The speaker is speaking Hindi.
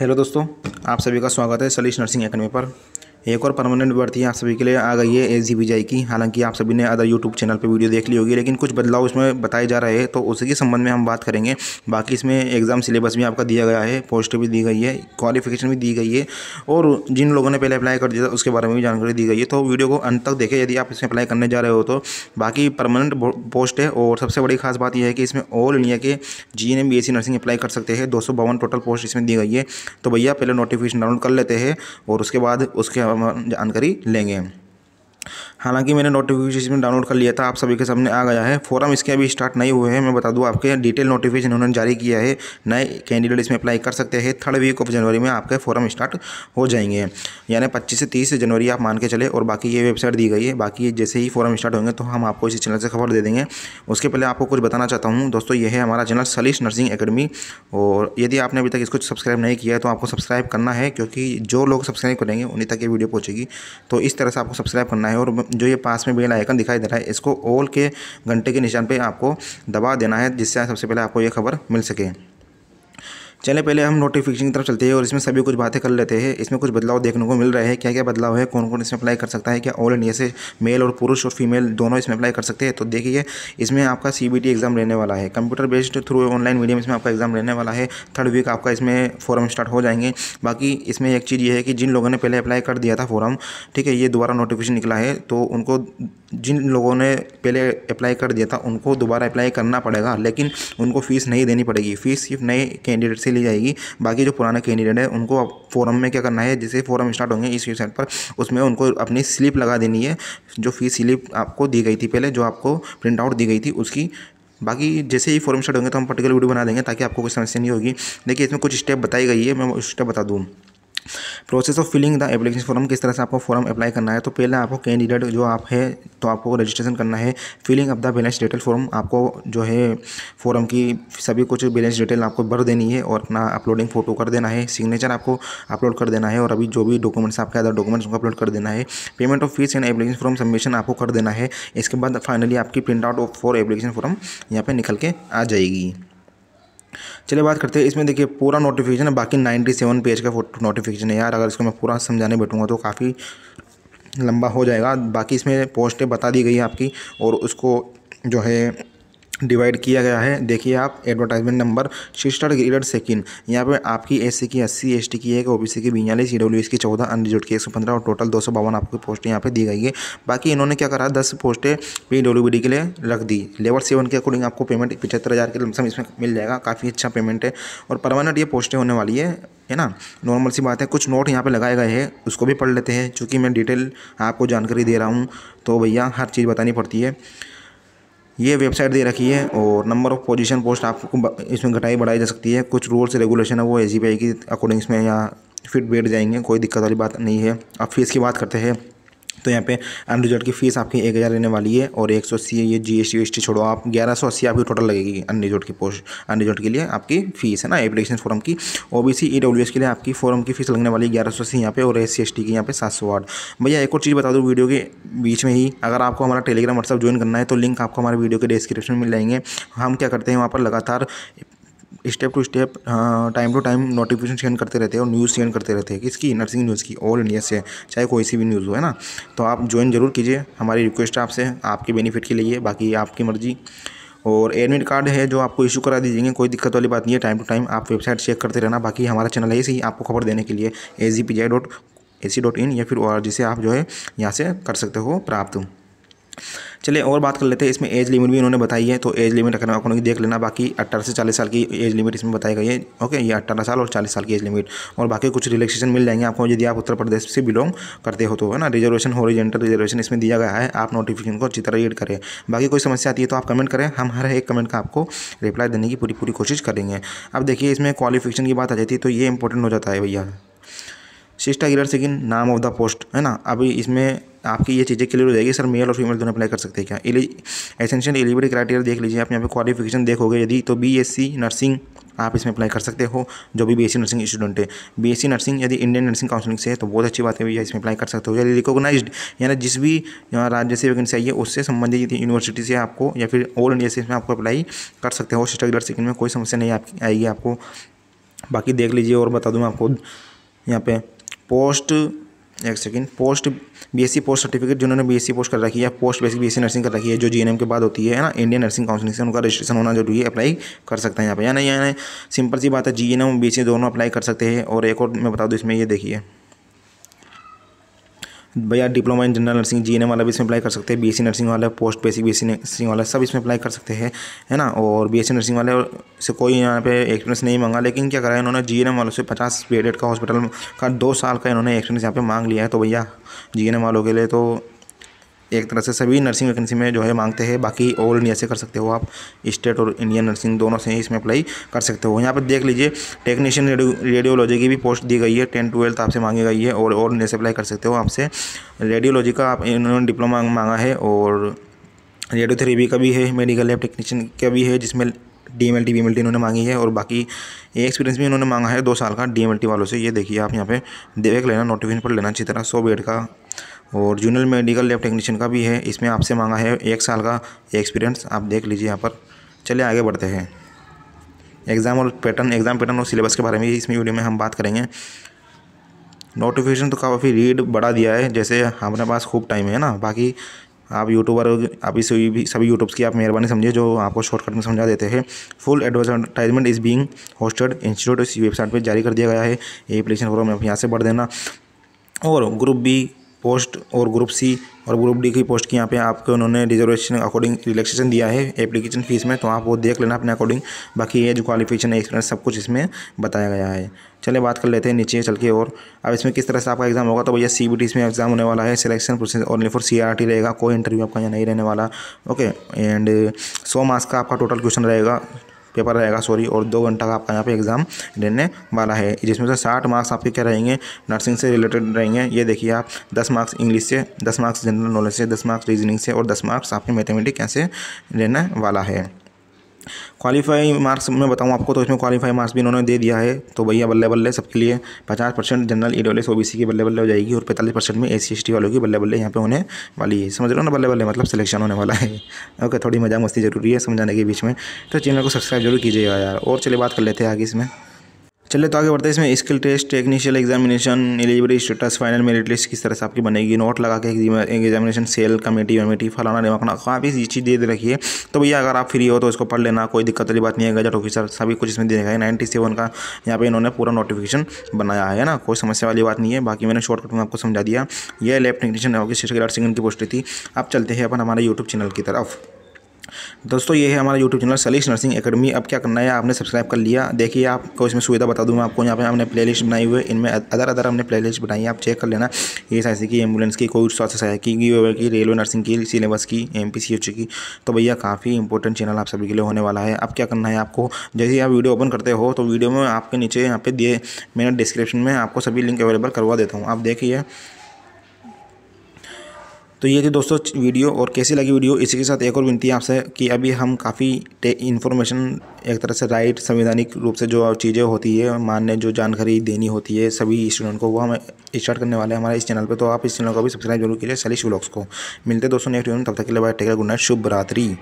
हेलो दोस्तों आप सभी का स्वागत है सलीश नर्सिंग एकेडमी पर एक और परमानेंट भर्ती आप सभी के लिए आ गई है एस जी विजय की हालांकि आप सभी ने अदर यूट्यूब चैनल पर वीडियो देख ली होगी लेकिन कुछ बदलाव इसमें बताए जा रहे हैं तो उसी के संबंध में हम बात करेंगे बाकी इसमें एग्ज़ाम सिलेबस भी आपका दिया गया है पोस्ट भी दी गई है क्वालिफिकेशन भी दी गई है और जिन लोगों ने पहले अप्लाई कर दिया था उसके बारे में भी जानकारी दी गई है तो वीडियो को अंत तक देखें यदि आप इसमें अप्लाई करने जा रहे हो तो बाकी परमानेंट पोस्ट है और सबसे बड़ी खास बात यह है कि इसमें ऑल इंडिया के G N M B S C nursing apply कर सकते हैं दो टोटल पोस्ट इसमें दी गई है तो भैया पहले नोटिफिकेशन डाउनलोड कर लेते हैं और उसके बाद उसके जानकारी लेंगे हालांकि मैंने नोटिफिकेशन में डाउनलोड कर लिया था आप सभी के सामने आ गया है फॉरम इसके अभी स्टार्ट नहीं हुए हैं मैं बता दूँ आपके डिटेल नोटिफिकेशन उन्होंने जारी किया है नए कैंडिडेट इसमें अप्लाई कर सकते हैं थर्ड वीक ऑफ जनवरी में आपके फॉरम स्टार्ट हो जाएंगे यानी पच्चीस से तीस जनवरी आप मान के चले और बाकी ये वेबसाइट दी गई है बाकी जैसे ही फॉरम स्टार्ट होंगे तो हम आपको इसी चैनल से खबर दे देंगे उसके पहले आपको कुछ बताना चाहता हूँ दोस्तों ये है हमारा चैनल सलीश नर्सिंग अकेडमी और यदि आपने अभी तक इसको सब्सक्राइब नहीं किया है तो आपको सब्सक्राइब करना है क्योंकि जो लोग सब्सक्राइब करेंगे उन्हीं तक ये वीडियो पहुँचेगी तो इस तरह से आपको सब्सक्राइब करना है और जो ये पास में बेल आइकन दिखाई दे रहा है इसको ओल के घंटे के निशान पर आपको दबा देना है जिससे सबसे पहले आपको ये खबर मिल सके चले पहले हम नोटिफिकेशन की तरफ चलते हैं और इसमें सभी कुछ बातें कर लेते हैं इसमें कुछ बदलाव देखने को मिल रहे हैं क्या क्या बदलाव है कौन कौन इसमें अप्लाई कर सकता है क्या ऑल इंडिया से मेल और पुरुष और फीमेल दोनों इसमें अप्लाई कर सकते हैं तो देखिए इसमें आपका सी एग्ज़ाम रहने वाला है computer based through online medium इसमें आपका एग्ज़ाम रहने वाला है थर्ड वीक आपका इसमें फॉरम स्टार्ट हो जाएंगे बाकी इसमें एक चीज़ ये है कि जिन लोगों ने पहले अप्लाई कर दिया था फॉरम ठीक है ये दोबारा नोटिफिकेशन निकला है तो उनको जिन लोगों ने पहले अप्लाई कर दिया था उनको दोबारा अप्लाई करना पड़ेगा लेकिन उनको फ़ीस नहीं देनी पड़ेगी फ़ीस सिर्फ नए कैंडिडेट से से ली जाएगी बाकी जो पुराना कैंडिडेट है उनको फोरम में क्या करना है जैसे फोरम स्टार्ट होंगे इस वेबसाइट पर उसमें उनको अपनी स्लिप लगा देनी है जो फीस स्लिप आपको दी गई थी पहले जो आपको प्रिंट आउट दी गई थी उसकी बाकी जैसे ही फॉर्म स्टार्ट होंगे तो हम पर्टिकुलर वीडियो बना देंगे ताकि आपको कोई समस्या नहीं होगी देखिए इसमें कुछ स्टेप बताई गई है मैं स्टेप बता दूँ process of filling the application form किस तरह से आपको फॉर्म अप्लाई करना है तो पहले आपको कैंडिडेट जो आप है तो आपको रजिस्ट्रेशन करना है filling of the balance detail form आपको जो है फॉर्म की सभी कुछ बैलेंस डिटेल आपको भर देनी है और अपना अपलोडिंग फ़ोटो कर देना है सिग्नेचर आपको अपलोड कर देना है और अभी जो भी डॉक्यूमेंट्स आपके अदर डॉक्यूमेंट्स उनको अपलोड कर देना है payment of fees and application form submission आपको कर देना है इसके बाद फाइनली आपकी print out for application form यहाँ पर निकल के आ जाएगी चलिए बात करते हैं इसमें देखिए पूरा नोटिफिकेशन है बाकी नाइन्टी सेवन पेज का नोटिफिकेशन है यार अगर इसको मैं पूरा समझाने बैठूंगा तो काफ़ी लंबा हो जाएगा बाकी इसमें पोस्टें बता दी गई है आपकी और उसको जो है डिवाइड किया गया है देखिए आप advertisement number sister grader second यहाँ पे आपकी एससी की अस्सी एस टी की एक ओबीसी की बयालीस ई e डब्ल्यू की चौदह अनरिजर्व की एक सौ पंद्रह और टोटल दो सौ बावन आपकी पोस्ट यहाँ पे दी गई है बाकी इन्होंने क्या करा दस पोस्टें पी डब्ल्यू बी डी के लिए रख दी लेवल सेवन के अकॉर्डिंग आपको पेमेंट पचहत्तर हज़ार के लमसम इसमें मिल जाएगा काफ़ी अच्छा पेमेंट है और परमानेंट ये पोस्टें होने वाली है है ना नॉर्मल सी बात है कुछ नोट यहाँ पे लगाए गए हैं उसको भी पढ़ लेते हैं चूँकि मैं डिटेल आपको जानकारी दे रहा हूँ तो भैया हर चीज़ बतानी पड़ती है ये वेबसाइट दे रखी है और नंबर ऑफ पोजीशन पोस्ट आपको इसमें घटाई बढ़ाई जा सकती है कुछ रूल्स रेगुलेशन है वो एजीपीआई की अकॉर्डिंग इसमें यहाँ फिट बैठ जाएंगे कोई दिक्कत वाली बात नहीं है अब फीस की बात करते हैं तो यहाँ पे एंड रिजल्ट की फीस आपकी एक हज़ार रहने वाली है और एक सौ अस्सी ये G S T S T छोड़ो आप ग्यारह सौ अस्सी आपकी टोटल लगेगी अन रिजल्ट की पोस्ट अन रिजल्ट के लिए आपकी फीस है ना एप्लीकेशन फॉर्म की O B C W S के लिए आपकी फॉर्म की फीस लगने वाली है ग्यारह सौ अस्सी यहाँ पे और एस सी एस टी की यहाँ पे सात सौ आठ भैया एक और चीज़ बता दूँ वीडियो के बीच में ही अगर आपको हमारा टेलीग्राम व्हाट्सअप ज्वाइन करना है तो लिंक आपको हमारे वीडियो के डिस्क्रिप्शन में मिल जाएंगे हम क्या करते हैं वहाँ पर लगातार step to step time to time notification send करते रहते हैं और न्यूज़ सेंड करते रहते हैं किसकी नर्सिंग न्यूज़ की ऑल इंडिया से चाहे कोई सी भी न्यूज़ हो है ना तो आप ज्वाइन जरूर कीजिए हमारी रिक्वेस्ट है आपसे आपके बेनिफिट के लिए बाकी आपकी मर्ज़ी और एडमिट कार्ड है जो आपको इशू करा दीजिए कोई दिक्कत वाली बात नहीं है टाइम टू टाइम आप वेबसाइट चेक करते रहना बाकी हमारा चैनल है इसी आपको खबर देने के लिए A G P dot A C dot in या फिर ओ जिसे आप जो है यहाँ से कर सकते हो प्राप्त चलिए और बात कर लेते हैं इसमें एज लिमिट भी उन्होंने बताई है तो एज लिमिट अगर लोग देख लेना बाकी अट्ठारह से चालीस साल की एज लिमिट इसमें बताई गई है ओके ये अट्ठारह साल और चालीस साल की एज लिमिट और बाकी कुछ रिलेक्सेशन मिल जाएंगे आपको यदि आप उत्तर प्रदेश से बिलोंग करते हो तो है ना रिजर्वेशन हॉरिजेंटल रिजर्वेशन इसमें दिया गया है आप नोटिफिकेशन को अच्छी तरह रीड करें बाकी कोई समस्या आती है तो आप कमेंट करें हम हर एक कमेंट का आपको रिप्लाई देने की पूरी पूरी कोशिश करेंगे अब देखिए इसमें क्वालिफिकेशन की बात आ जाती है तो ये इंपॉर्टेंट हो जाता है भैया सिस्टा गिलर सेकिन नाम ऑफ द पोस्ट है ना अभी इसमें आपकी ये चीज़ें क्लियर हो जाएगी सर मेल और फीमेल दोनों अप्लाई कर सकते हैं क्या एलि एसेंशियल एलिबिलिटी क्राइटेरिया देख लीजिए आप यहाँ पे क्वालिफिकेशन देखोगे यदि तो बीएससी नर्सिंग आप इसमें अप्लाई कर सकते हो जो भी बीएससी नर्सिंग स्टूडेंट है बीएससी नर्सिंग यदि इंडियन नर्सिंग काउंसिलिंग से है तो बहुत अच्छी बात है भैया इसमें अप्लाई कर सकते हो यदि रिकोगनाइज यानी जिस भी राज्य से वैकेंसी आई है उससे संबंधित यूनिवर्सिटी से आपको या फिर ऑल इंडिया से इसमें आपको अप्लाई कर सकते हो सिस्टर गिलर सेकेंड में कोई समस्या नहीं आएगी आपको बाकी देख लीजिए और बता दूँ आपको यहाँ पर पोस्ट एक second post BSc post certificate जिन्होंने बीएससी पोस्ट कर रखी है पोस्ट बेसिक बीएससी नर्सिंग कर रखी है जो जीएनएम के बाद होती है ना इंडियन नर्सिंग काउंसिल से उनका रजिस्ट्रेशन होना जरूरी है अप्लाई कर सकते हैं यहाँ पर या नहीं सिंपल सी बात है जीएनएम और बीएससी दोनों अप्लाई कर सकते हैं और एक और मैं बता दूँ इसमें ये देखिए भैया डिप्लोमा इन जनरल नर्सिंग जी वाला भी इसमें अप्लाई कर सकते हैं बी नर्सिंग वाला पोस्ट बेसिक बी नर्सिंग वाला सब इसमें अप्लाई कर सकते हैं है ना और बी नर्सिंग वाले से कोई यहाँ पे एक्सपीरियंस नहीं मांगा लेकिन क्या करा इन्होंने जी वालों से पचास बेडेड का हॉस्पिटल का दो साल का इन्होंने एक्सपीरियंस यहाँ पे मांग लिया है तो भैया जी वालों के लिए तो एक तरह से सभी नर्सिंग वैकेंसी में जो है मांगते हैं बाकी ऑल इंडिया से कर सकते हो आप स्टेट और इंडियन नर्सिंग दोनों से ही इसमें अप्लाई कर सकते हो यहाँ पर देख लीजिए टेक्नीशियन रेडियोलॉजी की भी पोस्ट दी गई है टेन ट्वेल्थ आपसे मांगी गई है और ऑल इंडिया से अप्लाई कर सकते हो आपसे रेडियोलॉजी का आप इन्होंने डिप्लोमा मांगा है और रेडियोथेरेपी का भी है मेडिकल लैब टेक्नीशियन का भी है जिसमें D M L T M L T इन्होंने मांगी है और बाकी एक्सपीरियंस भी इन्होंने मांगा है दो साल का डी एम एल टी वालों से ये देखिए आप यहाँ पे देख लेना नोटिफिकेशन पर लेना अच्छी तरह सौ बेड का और जूनियर मेडिकल लैब टेक्नीशियन का भी है इसमें आपसे मांगा है एक साल का एक्सपीरियंस आप देख लीजिए यहाँ पर चलिए आगे बढ़ते हैं एग्ज़ाम और पैटर्न एग्ज़ाम पैटर्न और सिलेबस के बारे में इसमें वीडियो में हम बात करेंगे नोटिफिकेशन तो काफ़ी रीड बढ़ा दिया है जैसे हमारे पास खूब टाइम है ना बाकी आप यूट्यूबर आप इस सभी यूट्यूब्स की आप मेहरबानी समझिए जो आपको शॉर्टकट में समझा देते हैं full advertisement is being hosted institute इस वेबसाइट पर जारी कर दिया गया है एप्लीकेशन फॉर्म आप यहाँ से बढ़ देना और ग्रुप बी पोस्ट और ग्रुप सी और ग्रुप डी की पोस्ट की यहाँ पे आपको उन्होंने रिजर्वेशन अकॉर्डिंग रिलैक्सेशन दिया है एप्लीकेशन फ़ीस में तो आप वो देख लेना अपने अकॉर्डिंग बाकी एज क्वालिफिकेशन एक्सपीरियंस सब कुछ इसमें बताया गया है चलिए बात कर लेते हैं नीचे चल के और अब इसमें किस तरह से आपका एग्ज़ाम होगा तो भैया सी बी इसमें एग्ज़ाम होने वाला है selection process only for C R T रहेगा कोई इंटरव्यू आपका यहाँ नहीं रहने वाला ओके एंड सौ मार्क्स का आपका टोटल क्वेश्चन रहेगा पेपर रहेगा सॉरी और दो घंटा का आपका यहाँ पे एग्ज़ाम रहने वाला है जिसमें से साठ मार्क्स आपके क्या रहेंगे नर्सिंग से रिलेटेड रहेंगे ये देखिए आप दस मार्क्स इंग्लिश से दस मार्क्स जनरल नॉलेज से दस मार्क्स रीजनिंग से और दस मार्क्स आपके मैथमेटिक कैसे रहने वाला है क्वालिफाई मार्क्स मैं बताऊँ आपको तो इसमें क्वालिफाई मार्क्स भी इन्होंने दे दिया है तो भैया बल्ले बल्ले सबके लिए पचास percent general E W S O B C की बल्ले बल्ले हो जाएगी और पैंतालीस परसेंट में ए सी एस टी वालों की बल्ले बल्ले यहाँ पे होने वाली है समझ रहे हो ना बल्ले बल्ले मतलब सिलेक्शन होने वाला है ओके थोड़ी मजा मस्ती जरूरी है समझाने के बीच में तो चैनल को सब्सक्राइब जरूर कीजिएगा यार और चलिए बात कर लेते हैं आगे इसमें चलिए तो आगे बढ़ते हैं इसमें skill test technical examination eligibility status final merit list किस तरह से आपकी बनेगी नोट लगा के एग्जामिनेशन सेल कमेटी वमेटी फलाना ढिमाना काफ़ी इस चीज़ दे, दे रखी है तो भैया अगर आप फ्री हो तो इसको पढ़ लेना कोई दिक्कत वाली बात नहीं है गजट ऑफिसर सभी कुछ इसमें देखा है नाइन्टी सेवन का यहाँ पर इन्होंने पूरा नोटिफिकेशन बनाया है ना कोई समस्या वाली बात नहीं है बाकी मैंने शॉर्टकट में आपको समझा दिया यह लैब टेक्नीशियन ऑफिस सिंह की पोस्ट थी आप चलते हैं अपन हमारे यूट्यूब चैनल की तरफ दोस्तों ये है हमारा यूट्यूब चैनल सलीश नर्सिंग एकेडमी अब क्या करना है आपने सब्सक्राइब कर लिया देखिए आपको इसमें सुविधा बता दूँ आपको यहाँ पे हमने प्लेलिस्ट बनाई हुई है इनमें अदर अदर हमने प्लेलिस्ट बनाई है आप चेक कर लेना ये एस की एम्बुलेंस की कोविड स्वास्थ्य सहायक की यूवे की रेलवे नर्सिंग की सिलेबस की एम पी की तो भैया काफ़ी इंपॉर्टेंट चैनल आप सभी के लिए होने वाला है अब क्या करना है आपको जैसे ही आप वीडियो ओपन करते हो तो वीडियो में आपके नीचे यहाँ पे दिए मैंने डिस्क्रिप्शन में आपको सभी लिंक अवेलेबल करवा देता हूँ आप देखिए तो ये थी दोस्तों वीडियो और कैसी लगी वीडियो इसी के साथ एक और विनती है आपसे कि अभी हम काफ़ी इन्फॉर्मेशन एक तरह से राइट संवैधानिक रूप से जो चीज़ें होती है मान्य जो जानकारी देनी होती है सभी स्टूडेंट को वो हम स्टार्ट करने वाले हैं हमारे इस चैनल पे तो आप इस चैनल को भी सब्सक्राइब जरूर कीजिए सलीश ब्लॉग्स को मिलते दोस्तों नेक्स्ट वीडियो में तब तक के लिए बाय टेक गुड नाइट शुभ रात्रि